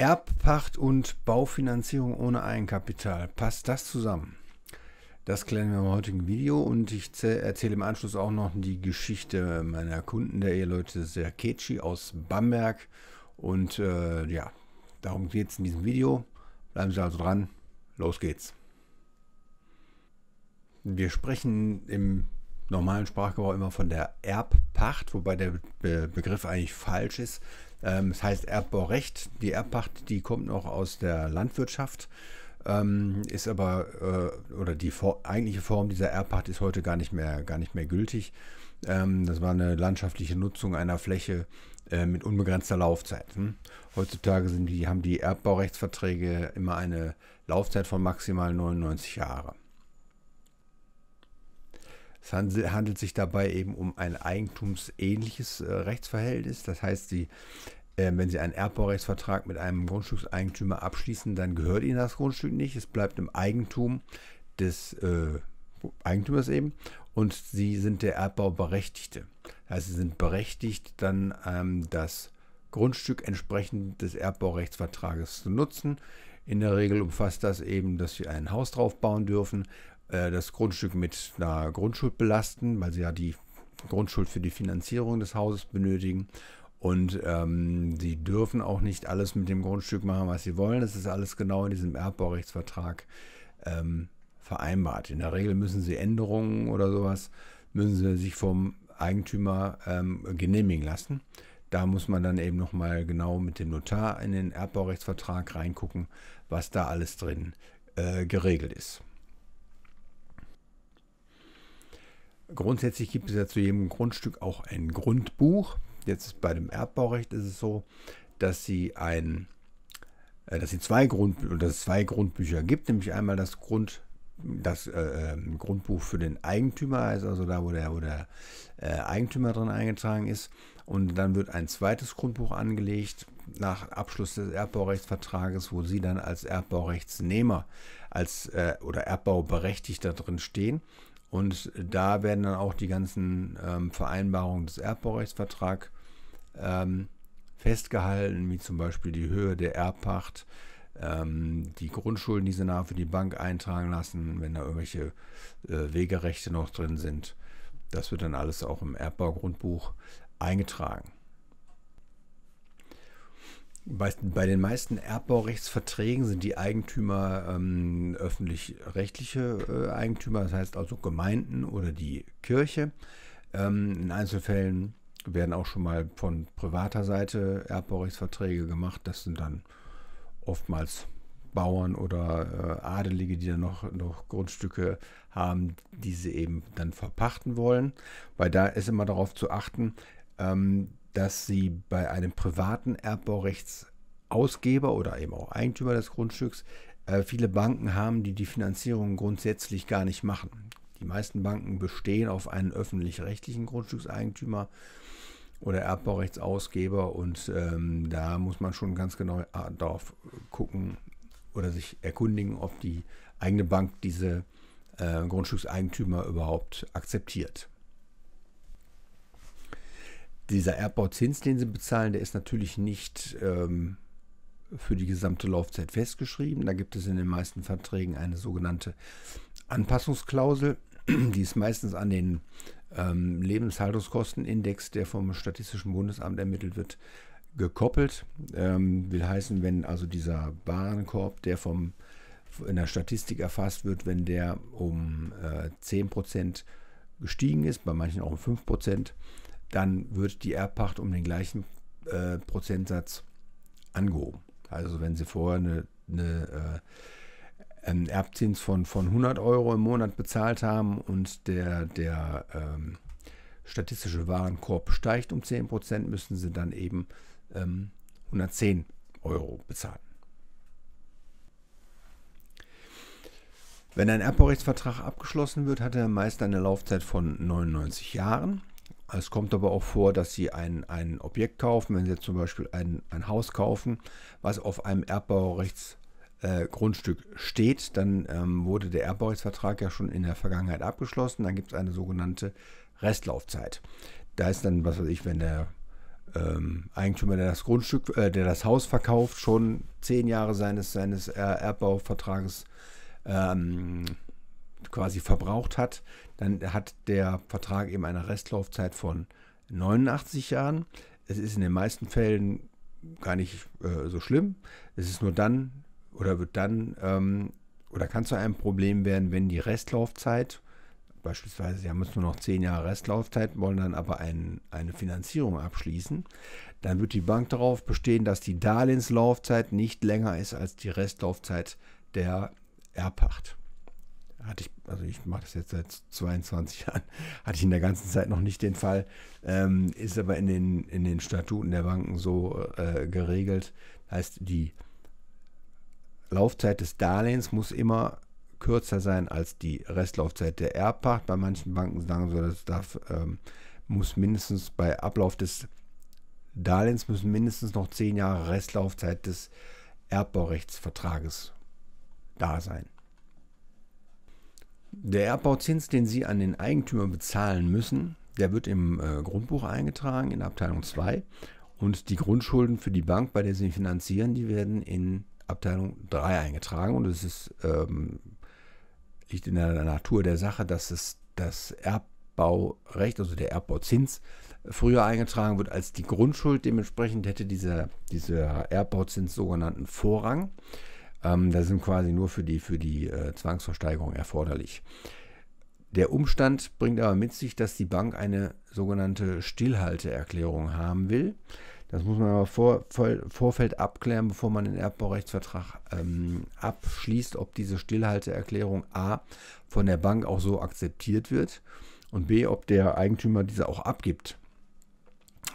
Erbpacht und Baufinanzierung ohne Eigenkapital. Passt das zusammen? Das klären wir im heutigen Video und ich erzähle im Anschluss auch noch die Geschichte meiner Kunden, der Eheleute Serkeci aus Bamberg. Und äh, ja, darum geht es in diesem Video. Bleiben Sie also dran. Los geht's. Wir sprechen im normalen Sprachgebrauch immer von der Erbpacht, wobei der Be Begriff eigentlich falsch ist, ähm, das heißt Erbbaurecht. Die Erbpacht, die kommt noch aus der Landwirtschaft. Ähm, ist aber, äh, oder die for eigentliche Form dieser Erbpacht ist heute gar nicht mehr, gar nicht mehr gültig. Ähm, das war eine landschaftliche Nutzung einer Fläche äh, mit unbegrenzter Laufzeit. Hm? Heutzutage die, haben die Erbbaurechtsverträge immer eine Laufzeit von maximal 99 Jahren. Es handelt sich dabei eben um ein eigentumsähnliches äh, Rechtsverhältnis. Das heißt, die, äh, wenn Sie einen Erbbaurechtsvertrag mit einem Grundstückseigentümer abschließen, dann gehört Ihnen das Grundstück nicht. Es bleibt im Eigentum des äh, Eigentümers eben und Sie sind der Erbbauberechtigte. Das heißt, Sie sind berechtigt, dann ähm, das Grundstück entsprechend des Erbbaurechtsvertrages zu nutzen. In der Regel umfasst das eben, dass Sie ein Haus drauf bauen dürfen, äh, das Grundstück mit einer Grundschuld belasten, weil sie ja die Grundschuld für die Finanzierung des Hauses benötigen. Und ähm, sie dürfen auch nicht alles mit dem Grundstück machen, was sie wollen. Das ist alles genau in diesem Erbbaurechtsvertrag ähm, vereinbart. In der Regel müssen sie Änderungen oder sowas, müssen sie sich vom Eigentümer ähm, genehmigen lassen. Da muss man dann eben nochmal genau mit dem Notar in den Erbbaurechtsvertrag reingucken, was da alles drin äh, geregelt ist. Grundsätzlich gibt es ja zu jedem Grundstück auch ein Grundbuch. Jetzt bei dem Erbbaurecht ist es so, dass sie ein, äh, dass sie zwei Grund oder es zwei Grundbücher gibt, nämlich einmal das Grund das äh, ähm, Grundbuch für den Eigentümer, also, also da, wo der, wo der äh, Eigentümer drin eingetragen ist. Und dann wird ein zweites Grundbuch angelegt nach Abschluss des Erbbaurechtsvertrages, wo Sie dann als Erbbaurechtsnehmer als, äh, oder Erbbauberechtigter drin stehen. Und da werden dann auch die ganzen ähm, Vereinbarungen des Erbbaurechtsvertrags ähm, festgehalten, wie zum Beispiel die Höhe der Erbpacht, ähm, die Grundschulden, die sie nachher für die Bank eintragen lassen, wenn da irgendwelche äh, Wegerechte noch drin sind. Das wird dann alles auch im Erbbaugrundbuch eingetragen. Bei, bei, den meisten Erbbaurechtsverträgen sind die Eigentümer ähm, öffentlich-rechtliche äh, Eigentümer, das heißt also Gemeinden oder die Kirche. Ähm, in Einzelfällen werden auch schon mal von privater Seite Erbbaurechtsverträge gemacht. Das sind dann oftmals Bauern oder äh, Adelige, die dann noch, noch Grundstücke haben, die sie eben dann verpachten wollen. Weil da ist immer darauf zu achten, ähm, dass sie bei einem privaten Erbbaurechtsausgeber oder eben auch Eigentümer des Grundstücks äh, viele Banken haben, die die Finanzierung grundsätzlich gar nicht machen. Die meisten Banken bestehen auf einen öffentlich-rechtlichen Grundstückseigentümer oder Erbbaurechtsausgeber und ähm, da muss man schon ganz genau ah, darauf gucken oder sich erkundigen, ob die eigene Bank diese äh, Grundstückseigentümer überhaupt akzeptiert dieser Erbbauzins, den sie bezahlen, der ist natürlich nicht ähm, für die gesamte Laufzeit festgeschrieben. Da gibt es in den meisten Verträgen eine sogenannte Anpassungsklausel. Die ist meistens an den ähm, Lebenshaltungskostenindex, der vom Statistischen Bundesamt ermittelt wird, gekoppelt. Ähm, will heißen, wenn also dieser Warenkorb, der vom, in der Statistik erfasst wird, wenn der um äh, 10% gestiegen ist, bei manchen auch um 5%, dann wird die Erbpacht um den gleichen äh, Prozentsatz angehoben. Also wenn Sie vorher eine, eine äh, einen Erbzins von, von 100 Euro im Monat bezahlt haben und der, der ähm, statistische Warenkorb steigt um 10%, müssen Sie dann eben ähm, 110 Euro bezahlen. Wenn ein Erbbaurechtsvertrag abgeschlossen wird, hat er meist eine Laufzeit von 99 Jahren. Es kommt aber auch vor, dass Sie ein, ein Objekt kaufen, wenn Sie zum Beispiel ein, ein Haus kaufen, was auf einem Erbbaurechtsgrundstück äh, steht, dann ähm, wurde der Erbbaurechtsvertrag ja schon in der Vergangenheit abgeschlossen. Dann gibt es eine sogenannte Restlaufzeit. Da ist dann, was weiß ich, wenn der ähm, Eigentümer, der das Grundstück, äh, der das Haus verkauft, schon zehn Jahre seines, seines Erbbauvertrages ähm, quasi verbraucht hat, dann hat der Vertrag eben eine Restlaufzeit von 89 Jahren. Es ist in den meisten Fällen gar nicht äh, so schlimm. Es ist nur dann oder wird dann ähm, oder kann zu einem Problem werden, wenn die Restlaufzeit, beispielsweise sie haben jetzt nur noch 10 Jahre Restlaufzeit, wollen dann aber ein, eine Finanzierung abschließen, dann wird die Bank darauf bestehen, dass die Darlehenslaufzeit nicht länger ist als die Restlaufzeit der Erbpacht hatte ich, also ich mache das jetzt seit 22 Jahren, hatte ich in der ganzen Zeit noch nicht den Fall, ähm, ist aber in den, in den Statuten der Banken so äh, geregelt. Heißt, die Laufzeit des Darlehens muss immer kürzer sein als die Restlaufzeit der Erbpacht. Bei manchen Banken sagen so, das darf, ähm, muss mindestens bei Ablauf des Darlehens müssen mindestens noch zehn Jahre Restlaufzeit des Erbbaurechtsvertrages da sein. Der Erbbauzins, den Sie an den Eigentümer bezahlen müssen, der wird im äh, Grundbuch eingetragen in Abteilung 2 und die Grundschulden für die Bank, bei der Sie finanzieren, die werden in Abteilung 3 eingetragen und es ist, ähm, liegt in der Natur der Sache, dass es das Erbbaurecht, also der Erbbauzins, früher eingetragen wird als die Grundschuld. Dementsprechend hätte dieser, dieser Erbbauzins sogenannten Vorrang. Ähm, das sind quasi nur für die, für die äh, Zwangsversteigerung erforderlich. Der Umstand bringt aber mit sich, dass die Bank eine sogenannte Stillhalteerklärung haben will. Das muss man aber vor, vor, Vorfeld abklären, bevor man den Erbbaurechtsvertrag ähm, abschließt, ob diese Stillhalteerklärung A von der Bank auch so akzeptiert wird und B, ob der Eigentümer diese auch abgibt.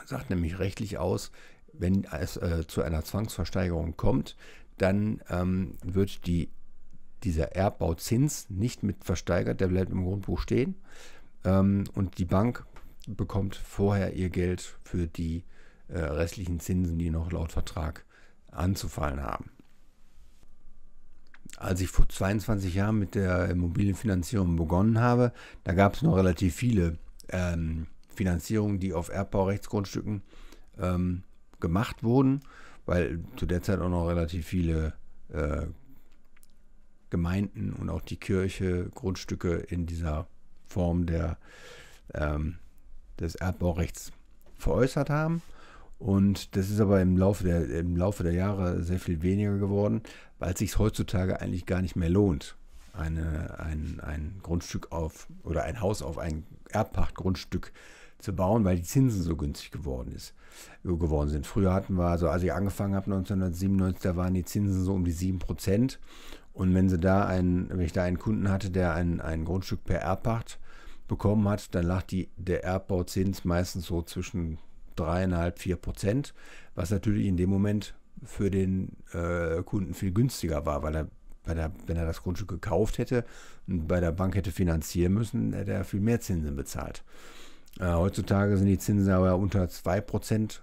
Sagt nämlich rechtlich aus, wenn es äh, zu einer Zwangsversteigerung kommt, dann ähm, wird die, dieser Erbbauzins nicht mit versteigert, der bleibt im Grundbuch stehen. Ähm, und die Bank bekommt vorher ihr Geld für die äh, restlichen Zinsen, die noch laut Vertrag anzufallen haben. Als ich vor 22 Jahren mit der Immobilienfinanzierung begonnen habe, da gab es noch relativ viele ähm, Finanzierungen, die auf Erbbaurechtsgrundstücken ähm, gemacht wurden weil zu der Zeit auch noch relativ viele äh, Gemeinden und auch die Kirche Grundstücke in dieser Form der, ähm, des Erbbaurechts veräußert haben. Und das ist aber im Laufe der, im Laufe der Jahre sehr viel weniger geworden, weil es sich heutzutage eigentlich gar nicht mehr lohnt, eine, ein, ein Grundstück auf oder ein Haus auf ein Erbpachtgrundstück zu bauen, weil die Zinsen so günstig geworden ist, äh, geworden sind. Früher hatten wir, also als ich angefangen habe 1997, da waren die Zinsen so um die 7%. Und wenn sie da einen, wenn ich da einen Kunden hatte, der ein, ein Grundstück per Erbpacht bekommen hat, dann lag die, der Erbbauzins meistens so zwischen 3,5, 4 was natürlich in dem Moment für den äh, Kunden viel günstiger war, weil er der, wenn er das Grundstück gekauft hätte und bei der Bank hätte finanzieren müssen, hätte er viel mehr Zinsen bezahlt. Äh, heutzutage sind die Zinsen aber unter 2%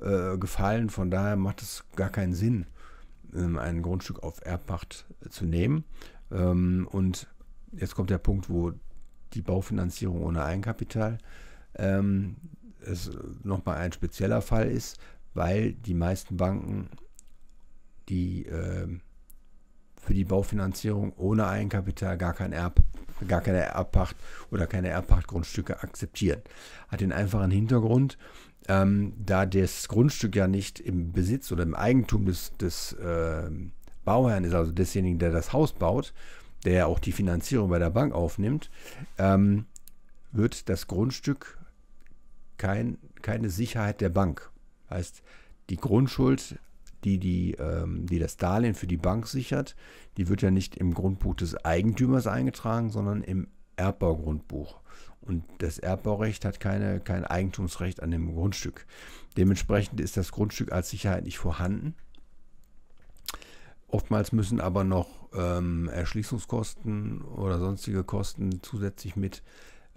äh, gefallen, von daher macht es gar keinen Sinn, ähm, ein Grundstück auf Erbpacht äh, zu nehmen. Ähm, und jetzt kommt der Punkt, wo die Baufinanzierung ohne Eigenkapital ähm, es nochmal ein spezieller Fall ist, weil die meisten Banken die ähm, für die Baufinanzierung ohne Eigenkapital gar kein Erb gar keine Erbpacht oder keine Erbpachtgrundstücke akzeptieren. Hat den einfachen Hintergrund, ähm, da das Grundstück ja nicht im Besitz oder im Eigentum des, des äh, Bauherrn ist, also desjenigen, der das Haus baut, der ja auch die Finanzierung bei der Bank aufnimmt, ähm, wird das Grundstück kein, keine Sicherheit der Bank. Heißt, die Grundschuld die, die, ähm, die das Darlehen für die Bank sichert, die wird ja nicht im Grundbuch des Eigentümers eingetragen, sondern im Erbbaugrundbuch. Und das Erbbaurecht hat keine, kein Eigentumsrecht an dem Grundstück. Dementsprechend ist das Grundstück als Sicherheit nicht vorhanden. Oftmals müssen aber noch ähm, Erschließungskosten oder sonstige Kosten zusätzlich mit,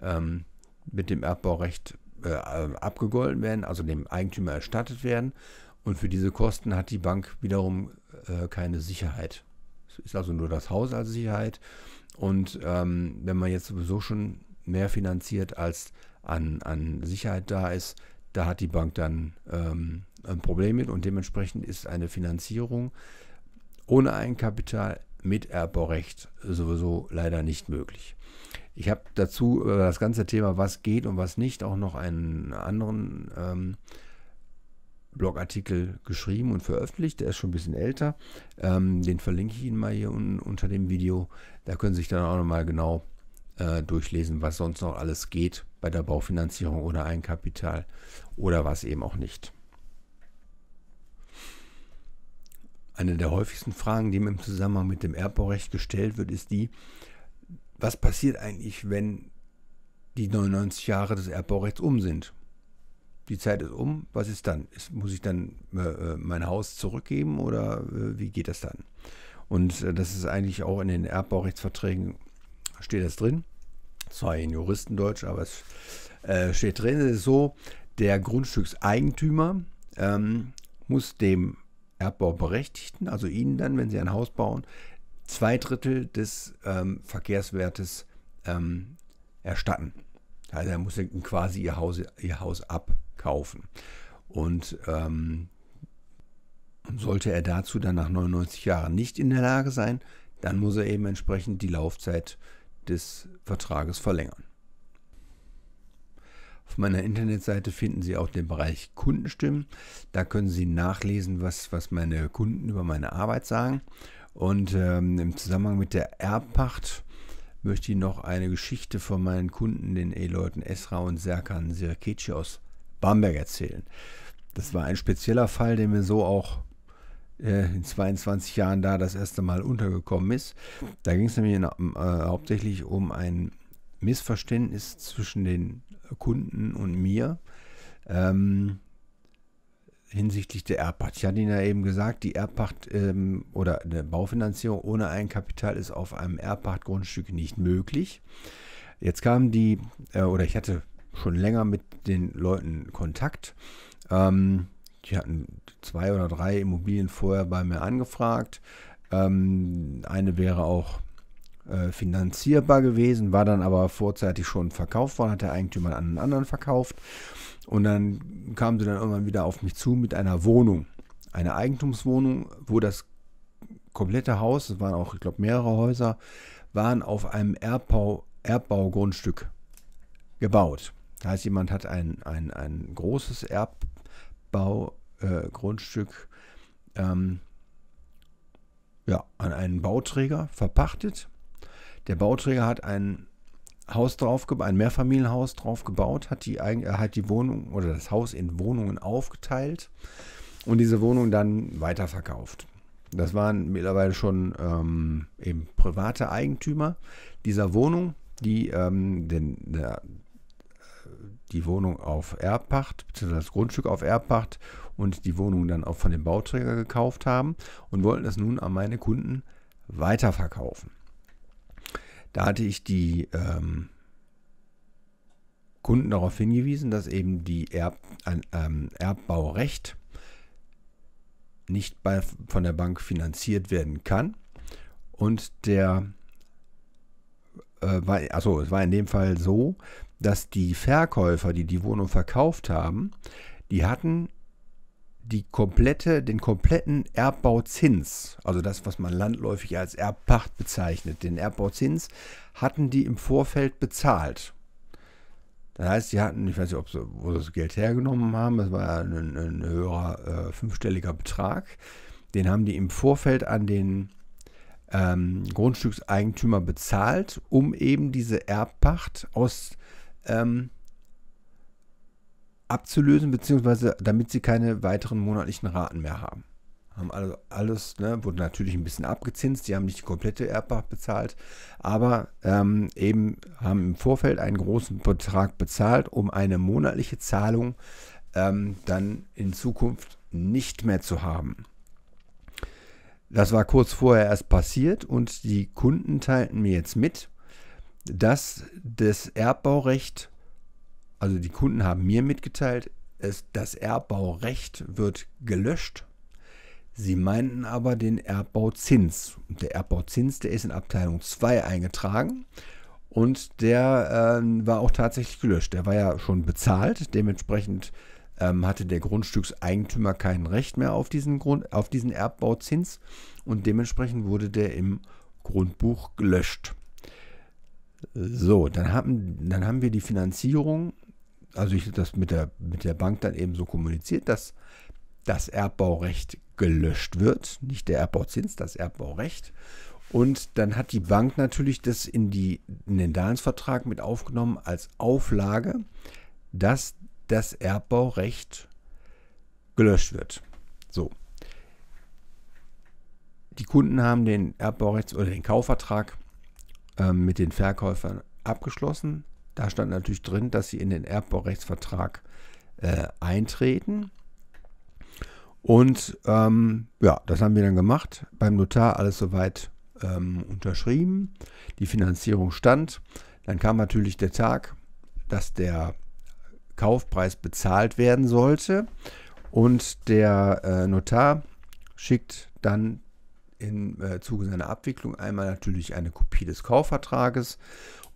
ähm, mit dem Erbbaurecht äh, abgegolten werden, also dem Eigentümer erstattet werden. Und für diese Kosten hat die Bank wiederum äh, keine Sicherheit. Es ist also nur das Haus als Sicherheit. Und ähm, wenn man jetzt sowieso schon mehr finanziert, als an, an Sicherheit da ist, da hat die Bank dann ähm, ein Problem mit. Und dementsprechend ist eine Finanzierung ohne Eigenkapital mit Erbbaurecht sowieso leider nicht möglich. Ich habe dazu über äh, das ganze Thema, was geht und was nicht, auch noch einen anderen ähm, Blogartikel geschrieben und veröffentlicht. Der ist schon ein bisschen älter. Ähm, den verlinke ich Ihnen mal hier un unter dem Video. Da können Sie sich dann auch nochmal genau äh, durchlesen, was sonst noch alles geht bei der Baufinanzierung oder Einkapital oder was eben auch nicht. Eine der häufigsten Fragen, die mir im Zusammenhang mit dem Erbbaurecht gestellt wird, ist die, was passiert eigentlich, wenn die 99 Jahre des Erbbaurechts um sind? die Zeit ist um, was ist dann? Ist, muss ich dann äh, äh, mein Haus zurückgeben oder äh, wie geht das dann? Und äh, das ist eigentlich auch in den Erbbaurechtsverträgen steht das drin. Zwar in Juristendeutsch, aber es äh, steht drin, es ist so, der Grundstückseigentümer ähm, muss dem Erbbauberechtigten, also Ihnen dann, wenn Sie ein Haus bauen, zwei Drittel des ähm, Verkehrswertes ähm, erstatten. Also er muss quasi ihr Haus, ihr Haus ab, kaufen. Und ähm, sollte er dazu dann nach 99 Jahren nicht in der Lage sein, dann muss er eben entsprechend die Laufzeit des Vertrages verlängern. Auf meiner Internetseite finden Sie auch den Bereich Kundenstimmen. Da können Sie nachlesen, was, was meine Kunden über meine Arbeit sagen. Und ähm, im Zusammenhang mit der Erbpacht möchte ich noch eine Geschichte von meinen Kunden, den E-Leuten Esra und Serkan Sirkeci aus Bamberg erzählen. Das war ein spezieller Fall, der mir so auch äh, in 22 Jahren da das erste Mal untergekommen ist. Da ging es nämlich in, äh, hauptsächlich um ein Missverständnis zwischen den Kunden und mir ähm, hinsichtlich der Erbpacht. Ich hatte Ihnen ja eben gesagt, die Erbpacht ähm, oder eine Baufinanzierung ohne Eigenkapital ist auf einem Erbpachtgrundstück nicht möglich. Jetzt kam die, äh, oder ich hatte schon länger mit den Leuten Kontakt. Ähm, die hatten zwei oder drei Immobilien vorher bei mir angefragt. Ähm, eine wäre auch äh, finanzierbar gewesen, war dann aber vorzeitig schon verkauft worden, hat der Eigentümer an einen anderen verkauft. Und dann kamen sie dann irgendwann wieder auf mich zu mit einer Wohnung. Eine Eigentumswohnung, wo das komplette Haus, es waren auch, ich glaube, mehrere Häuser, waren auf einem Erbbau, Erbbaugrundstück gebaut. Das heißt, jemand hat ein, ein, ein großes Erbbaugrundstück äh, ähm, ja, an einen Bauträger verpachtet. Der Bauträger hat ein Haus drauf, ein Mehrfamilienhaus drauf gebaut, hat die, hat die Wohnung oder das Haus in Wohnungen aufgeteilt und diese Wohnung dann weiterverkauft. Das waren mittlerweile schon ähm, eben private Eigentümer dieser Wohnung, die ähm, den, der, die Wohnung auf Erbpacht, beziehungsweise das Grundstück auf Erbpacht und die Wohnung dann auch von dem Bauträger gekauft haben und wollten es nun an meine Kunden weiterverkaufen. Da hatte ich die ähm, Kunden darauf hingewiesen, dass eben die Erb, ähm, Erbbaurecht nicht bei, von der Bank finanziert werden kann. Und der, äh, war, also es war in dem Fall so, dass die Verkäufer, die die Wohnung verkauft haben, die hatten die komplette, den kompletten Erbbauzins, also das, was man landläufig als Erbpacht bezeichnet, den Erbbauzins hatten die im Vorfeld bezahlt. Das heißt, sie hatten, ich weiß nicht, ob sie, wo sie das Geld hergenommen haben, das war ein, ein höherer äh, fünfstelliger Betrag, den haben die im Vorfeld an den ähm, Grundstückseigentümer bezahlt, um eben diese Erbpacht aus ähm, abzulösen, beziehungsweise damit sie keine weiteren monatlichen Raten mehr haben. Haben also alles, ne, wurde natürlich ein bisschen abgezinst, die haben nicht die komplette Erbpacht bezahlt, aber ähm, eben haben im Vorfeld einen großen Betrag bezahlt, um eine monatliche Zahlung ähm, dann in Zukunft nicht mehr zu haben. Das war kurz vorher erst passiert und die Kunden teilten mir jetzt mit, dass das Erbbaurecht, also die Kunden haben mir mitgeteilt, es, das Erbbaurecht wird gelöscht. Sie meinten aber den Erbbauzins. Der Erbbauzins, der ist in Abteilung 2 eingetragen und der äh, war auch tatsächlich gelöscht. Der war ja schon bezahlt, dementsprechend ähm, hatte der Grundstückseigentümer kein Recht mehr auf diesen, Grund, auf diesen Erbbauzins und dementsprechend wurde der im Grundbuch gelöscht. So, dann haben, dann haben wir die Finanzierung, also ich habe das mit der, mit der Bank dann eben so kommuniziert, dass das Erbbaurecht gelöscht wird, nicht der Erbbauzins, das Erbbaurecht. Und dann hat die Bank natürlich das in, die, in den Darlehensvertrag mit aufgenommen als Auflage, dass das Erbbaurecht gelöscht wird. So. Die Kunden haben den Erbbaurechts- oder den Kaufvertrag ähm, mit den Verkäufern abgeschlossen. Da stand natürlich drin, dass sie in den Erbbaurechtsvertrag äh, eintreten. Und ähm, ja, das haben wir dann gemacht. Beim Notar alles soweit ähm, unterschrieben. Die Finanzierung stand. Dann kam natürlich der Tag, dass der Kaufpreis bezahlt werden sollte. Und der äh, Notar schickt dann im äh, Zuge seiner Abwicklung einmal natürlich eine Kopie des Kaufvertrages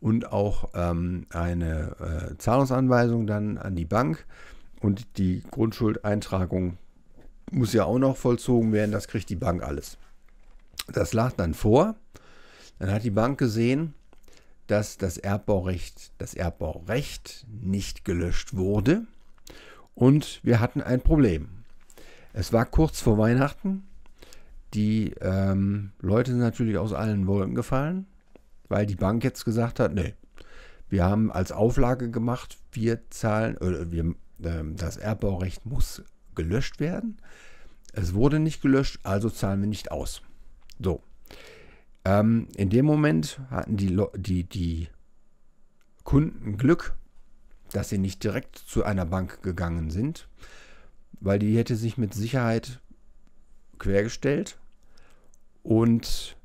und auch ähm, eine äh, Zahlungsanweisung dann an die Bank. Und die Grundschuldeintragung muss ja auch noch vollzogen werden, das kriegt die Bank alles. Das lag dann vor. Dann hat die Bank gesehen, dass das Erbbaurecht, das Erbbaurecht nicht gelöscht wurde. Und wir hatten ein Problem. Es war kurz vor Weihnachten. Die ähm, Leute sind natürlich aus allen Wolken gefallen, weil die Bank jetzt gesagt hat, ne, nee, wir haben als Auflage gemacht, wir zahlen, äh, wir, äh, das Erbbaurecht muss gelöscht werden. Es wurde nicht gelöscht, also zahlen wir nicht aus. So. Ähm, in dem Moment hatten die, die, die Kunden Glück, dass sie nicht direkt zu einer Bank gegangen sind, weil die hätte sich mit Sicherheit quergestellt und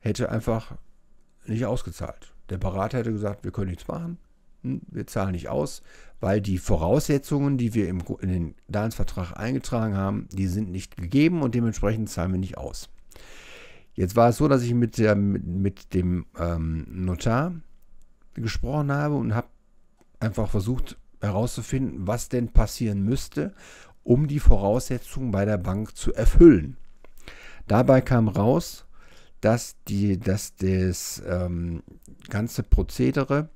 hätte einfach nicht ausgezahlt. Der Berater hätte gesagt, wir können nichts machen, hm, wir zahlen nicht aus, weil die Voraussetzungen, die wir im, in den Darlehensvertrag eingetragen haben, die sind nicht gegeben und dementsprechend zahlen wir nicht aus. Jetzt war es so, dass ich mit, der, mit dem ähm, Notar gesprochen habe und habe einfach versucht herauszufinden, was denn passieren müsste, um die Voraussetzungen bei der Bank zu erfüllen. Dabei kam raus, dass, die, dass das ähm, ganze Prozedere,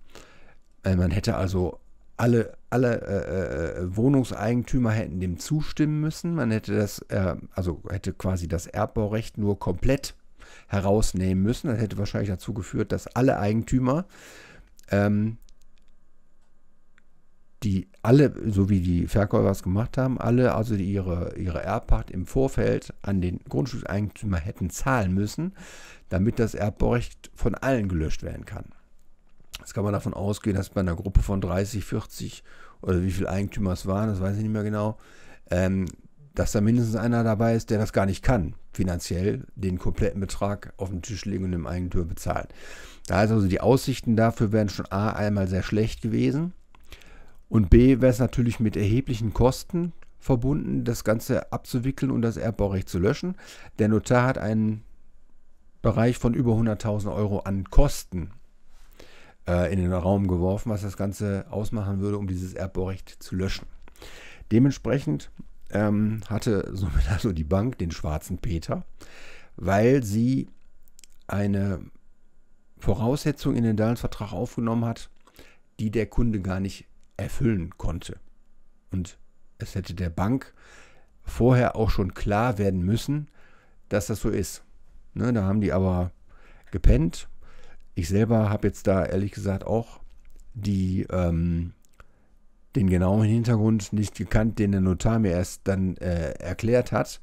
äh, man hätte also alle, alle äh, äh, äh Wohnungseigentümer hätten dem zustimmen müssen. Man hätte das, äh, also hätte quasi das Erbbaurecht nur komplett herausnehmen müssen. Das hätte wahrscheinlich dazu geführt, dass alle Eigentümer ähm, die alle, so wie die Verkäufer es gemacht haben, alle also ihre, ihre Erbpacht im Vorfeld an den Grundstückseigentümer hätten zahlen müssen, damit das Erbrecht von allen gelöscht werden kann. Jetzt kann man davon ausgehen, dass bei einer Gruppe von 30, 40 oder wie viele Eigentümer es waren, das weiß ich nicht mehr genau, ähm, dass da mindestens einer dabei ist, der das gar nicht kann, finanziell den kompletten Betrag auf den Tisch legen und dem Eigentümer bezahlen. Da ist also die Aussichten dafür wären schon A einmal sehr schlecht gewesen und B wäre es natürlich mit erheblichen Kosten verbunden, das Ganze abzuwickeln und das Erbbaurecht zu löschen. Der Notar hat einen Bereich von über 100.000 Euro an Kosten äh, in den Raum geworfen, was das Ganze ausmachen würde, um dieses Erbbaurecht zu löschen. Dementsprechend ähm, hatte somit also die Bank den schwarzen Peter, weil sie eine Voraussetzung in den Darlehensvertrag aufgenommen hat, die der Kunde gar nicht erfüllen konnte. Und es hätte der Bank vorher auch schon klar werden müssen, dass das so ist. Ne, da haben die aber gepennt. Ich selber habe jetzt da ehrlich gesagt auch die, ähm, den genauen Hintergrund nicht gekannt, den der Notar mir erst dann äh, erklärt hat,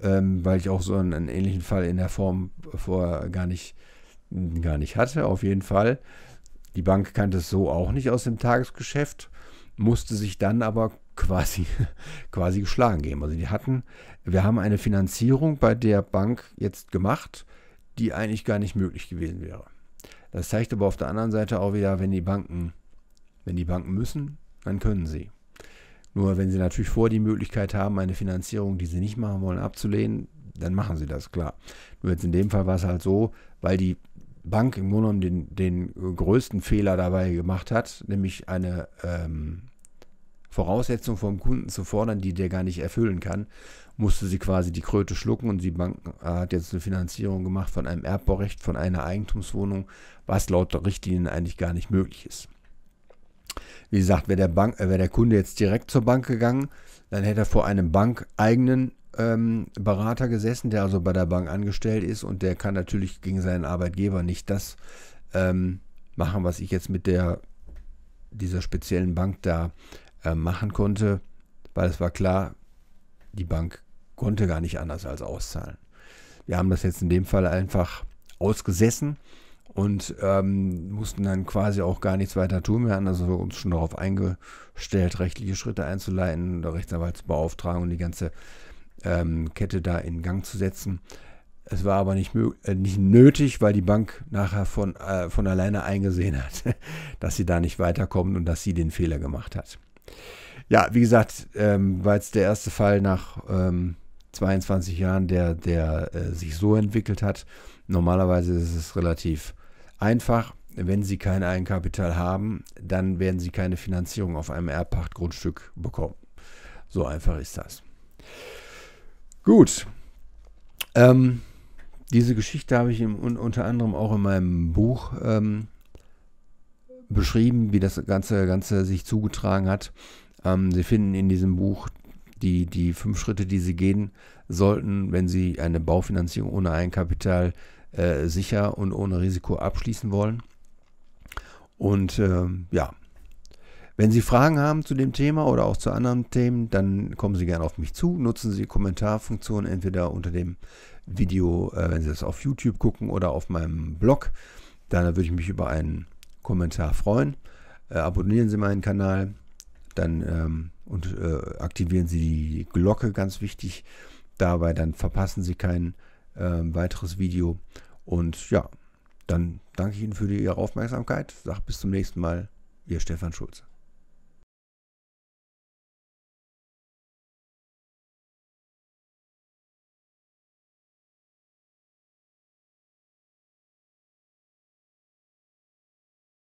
ähm, weil ich auch so einen, einen, ähnlichen Fall in der Form vorher gar nicht, gar nicht hatte. Auf jeden Fall die Bank kannte es so auch nicht aus dem Tagesgeschäft, musste sich dann aber quasi, quasi geschlagen geben. Also die hatten, wir haben eine Finanzierung bei der Bank jetzt gemacht, die eigentlich gar nicht möglich gewesen wäre. Das zeigt aber auf der anderen Seite auch wieder, wenn die Banken, wenn die Banken müssen, dann können sie. Nur wenn sie natürlich vor die Möglichkeit haben, eine Finanzierung, die sie nicht machen wollen, abzulehnen, dann machen sie das, klar. Nur jetzt in dem Fall war es halt so, weil die Bank im Grunde genommen den, den größten Fehler dabei gemacht hat, nämlich eine ähm, Voraussetzung vom Kunden zu fordern, die der gar nicht erfüllen kann, musste sie quasi die Kröte schlucken und die Bank äh, hat jetzt eine Finanzierung gemacht von einem Erbbaurecht, von einer Eigentumswohnung, was laut Richtlinien eigentlich gar nicht möglich ist. Wie gesagt, wäre der, äh, wär der Kunde jetzt direkt zur Bank gegangen, dann hätte er vor einem bankeigenen ähm, Berater gesessen, der also bei der Bank angestellt ist und der kann natürlich gegen seinen Arbeitgeber nicht das ähm, machen, was ich jetzt mit der dieser speziellen Bank da äh, machen konnte, weil es war klar, die Bank konnte gar nicht anders als auszahlen. Wir haben das jetzt in dem Fall einfach ausgesessen und ähm, mussten dann quasi auch gar nichts weiter tun. Wir haben also uns schon darauf eingestellt, rechtliche Schritte einzuleiten, der Rechtsanwalt zu beauftragen und die ganze ähm, Kette da in Gang zu setzen. Es war aber nicht, äh, nicht nötig, weil die Bank nachher von, äh, von alleine eingesehen hat, dass sie da nicht weiterkommt und dass sie den Fehler gemacht hat. Ja, wie gesagt, ähm, war jetzt der erste Fall nach ähm, 22 Jahren, der, der äh, sich so entwickelt hat. Normalerweise ist es relativ einfach. Wenn Sie kein Eigenkapital haben, dann werden Sie keine Finanzierung auf einem Erbpachtgrundstück bekommen. So einfach ist das. Gut. Ähm, diese Geschichte habe ich im, unter anderem auch in meinem Buch ähm, beschrieben, wie das Ganze, Ganze sich zugetragen hat. Ähm, Sie finden in diesem Buch die, die fünf Schritte, die Sie gehen sollten, wenn Sie eine Baufinanzierung ohne Eigenkapital äh, sicher und ohne Risiko abschließen wollen. Und äh, ja, wenn Sie Fragen haben zu dem Thema oder auch zu anderen Themen, dann kommen Sie gerne auf mich zu. Nutzen Sie die Kommentarfunktion entweder unter dem Video, äh, wenn Sie das auf YouTube gucken oder auf meinem Blog. Dann würde ich mich über einen Kommentar freuen. Äh, abonnieren Sie meinen Kanal dann, ähm, und äh, aktivieren Sie die Glocke, ganz wichtig. Dabei dann verpassen Sie kein ähm, weiteres Video. Und ja, dann danke ich Ihnen für die, Ihre Aufmerksamkeit. Sag bis zum nächsten Mal. Ihr Stefan Schulze.